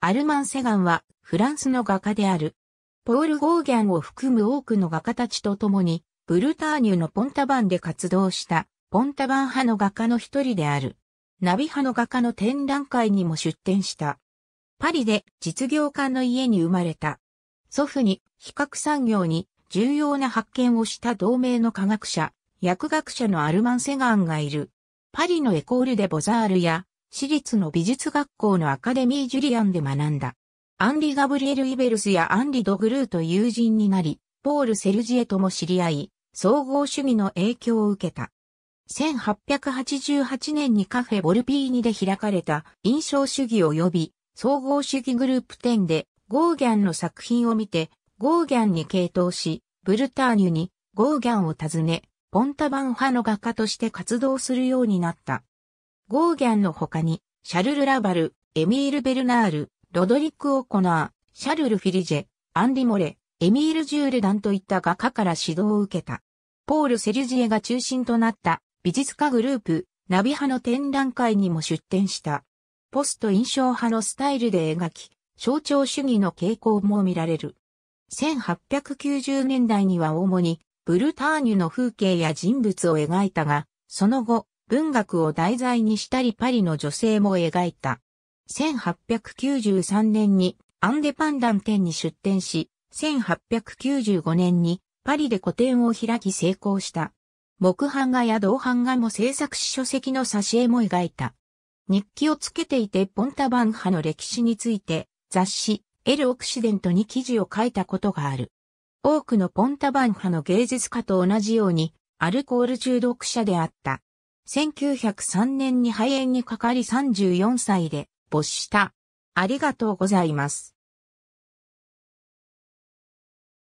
アルマン・セガンはフランスの画家である。ポール・ゴーギャンを含む多くの画家たちと共に、ブルターニュのポンタバンで活動したポンタバン派の画家の一人である。ナビ派の画家の展覧会にも出展した。パリで実業家の家に生まれた。祖父に比較産業に重要な発見をした同盟の科学者、薬学者のアルマン・セガンがいる。パリのエコールでボザールや私立の美術学校のアカデミー・ジュリアンで学んだ。アンリ・ガブリエル・イベルスやアンリ・ド・グルーと友人になり、ポール・セルジエとも知り合い、総合主義の影響を受けた。1888年にカフェ・ボルピーニで開かれた印象主義及び総合主義グループ展でゴーギャンの作品を見てゴーギャンに傾倒し、ブルターニュにゴーギャンを訪ね、ポンタバン派の画家として活動するようになった。ゴーギャンの他に、シャルル・ラバル、エミール・ベルナール、ロドリック・オコナー、シャルル・フィリジェ、アンディ・モレ、エミール・ジュールダンといった画家から指導を受けた。ポール・セリュジエが中心となった美術家グループ、ナビ派の展覧会にも出展した。ポスト印象派のスタイルで描き、象徴主義の傾向も見られる。1890年代には主にブルターニュの風景や人物を描いたが、その後、文学を題材にしたりパリの女性も描いた。1893年にアンデパンダン展に出展し、1895年にパリで個展を開き成功した。木版画や銅版画も制作し書籍の挿絵も描いた。日記をつけていてポンタバンハの歴史について雑誌エル・オクシデントに記事を書いたことがある。多くのポンタバンハの芸術家と同じようにアルコール中毒者であった。1903年に肺炎にかかり34歳で没した。ありがとうございます。